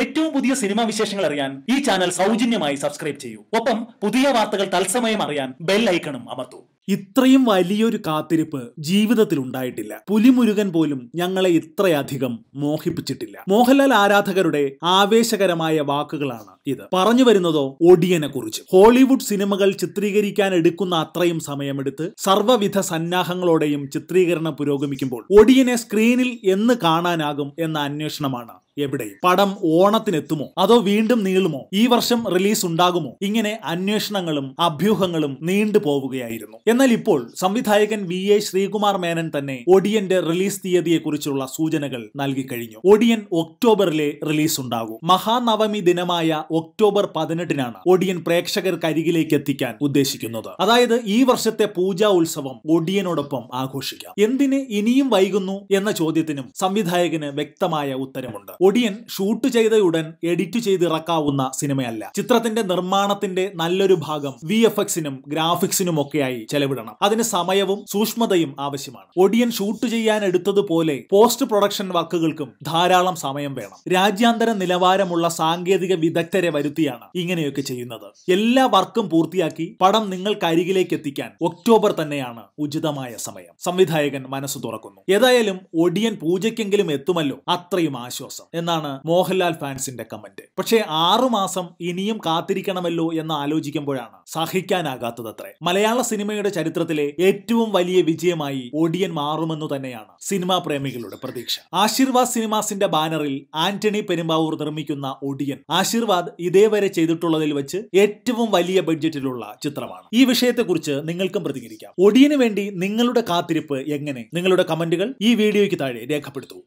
ഏറ്റവും പുതിയ സിനിമാ വിശേഷങ്ങൾ അറിയാൻ ഈ ചാനൽ സൗജന്യമായി സബ്സ്ക്രൈബ് ചെയ്യൂ ഒപ്പം പുതിയ വാർത്തകൾ തത്സമയം അറിയാൻ ബെൽ ഐക്കണും അമർത്തൂ ഇത്രയും വലിയൊരു കാത്തിരിപ്പ് ജീവിതത്തിൽ ഉണ്ടായിട്ടില്ല പുലിമുരുകൻ പോലും ഞങ്ങളെ ഇത്രയധികം മോഹിപ്പിച്ചിട്ടില്ല മോഹൻലാൽ ആരാധകരുടെ ആവേശകരമായ വാക്കുകളാണ് ഇത് പറഞ്ഞു വരുന്നതോ ഒടിയനെ കുറിച്ച് ഹോളിവുഡ് സിനിമകൾ ചിത്രീകരിക്കാൻ എടുക്കുന്ന അത്രയും സമയമെടുത്ത് സർവ്വവിധ സന്നാഹങ്ങളോടെയും ചിത്രീകരണം പുരോഗമിക്കുമ്പോൾ ഒടിയനെ സ്ക്രീനിൽ എന്ന് കാണാനാകും എന്ന അന്വേഷണമാണ് എവിടെ പടം ഓണത്തിനെത്തുമോ അതോ വീണ്ടും നീളുമോ ഈ വർഷം റിലീസ് ഉണ്ടാകുമോ ഇങ്ങനെ അന്വേഷണങ്ങളും അഭ്യൂഹങ്ങളും നീണ്ടു പോവുകയായിരുന്നു എന്നാൽ ഇപ്പോൾ സംവിധായകൻ വി എ ശ്രീകുമാർ മേനൻ തന്നെ ഒടിയന്റെ റിലീസ് കുറിച്ചുള്ള സൂചനകൾ നൽകി കഴിഞ്ഞു ഒടിയൻ ഒക്ടോബറിലെ റിലീസ് ഉണ്ടാകും മഹാനവമി ദിനമായ ഒക്ടോബർ പതിനെട്ടിനാണ് ഒടിയൻ പ്രേക്ഷകർക്കരികിലേക്ക് എത്തിക്കാൻ ഉദ്ദേശിക്കുന്നത് അതായത് ഈ വർഷത്തെ പൂജാ ഉത്സവം ഒടിയനോടൊപ്പം ആഘോഷിക്കാം എന്തിന് ഇനിയും വൈകുന്നു എന്ന ചോദ്യത്തിനും സംവിധായകന് വ്യക്തമായ ഉത്തരമുണ്ട് ഒടിയൻ ഷൂട്ട് ചെയ്ത ഉടൻ എഡിറ്റ് ഇറക്കാവുന്ന സിനിമയല്ല ചിത്രത്തിന്റെ നിർമ്മാണത്തിന്റെ നല്ലൊരു ഭാഗം വി എഫ് എക്സിനും ഗ്രാഫിക്സിനും ഒക്കെയായി ചെലവിടണം അതിന് സമയവും സൂക്ഷ്മതയും ആവശ്യമാണ് ഒടിയൻ ഷൂട്ട് ചെയ്യാൻ എടുത്തതുപോലെ പോസ്റ്റ് പ്രൊഡക്ഷൻ വർക്കുകൾക്കും ധാരാളം സമയം വേണം രാജ്യാന്തര നിലവാരമുള്ള സാങ്കേതിക വിദഗ്ധരെ വരുത്തിയാണ് ഇങ്ങനെയൊക്കെ ചെയ്യുന്നത് എല്ലാ വർക്കും പൂർത്തിയാക്കി പടം അരികിലേക്ക് എത്തിക്കാൻ ഒക്ടോബർ തന്നെയാണ് ഉചിതമായ സമയം സംവിധായകൻ മനസ്സ് തുറക്കുന്നു ഏതായാലും ഒടിയൻ പൂജയ്ക്കെങ്കിലും എത്തുമല്ലോ അത്രയും ആശ്വാസം എന്നാണ് മോഹൻലാൽ ഫാൻസിന്റെ കമന്റ് പക്ഷേ ആറുമാസം ഇനിയും കാത്തിരിക്കണമല്ലോ എന്ന് ആലോചിക്കുമ്പോഴാണ് സഹിക്കാനാകാത്തതത്രേ മലയാള സിനിമയുടെ ചരിത്രത്തിലെ ഏറ്റവും വലിയ വിജയമായി ഒടിയൻ മാറുമെന്നു തന്നെയാണ് സിനിമാ പ്രേമികളുടെ പ്രതീക്ഷ ആശീർവാദ് സിനിമാസിന്റെ ബാനറിൽ ആന്റണി പെരുമ്പാവൂർ നിർമ്മിക്കുന്ന ഒടിയൻ ആശീർവാദ് ഇതേവരെ ചെയ്തിട്ടുള്ളതിൽ വെച്ച് ഏറ്റവും വലിയ ബഡ്ജറ്റിലുള്ള ചിത്രമാണ് ഈ വിഷയത്തെക്കുറിച്ച് നിങ്ങൾക്കും പ്രതികരിക്കാം ഒടിയന് വേണ്ടി നിങ്ങളുടെ കാത്തിരിപ്പ് എങ്ങനെ നിങ്ങളുടെ കമന്റുകൾ ഈ വീഡിയോയ്ക്ക് താഴെ രേഖപ്പെടുത്തൂ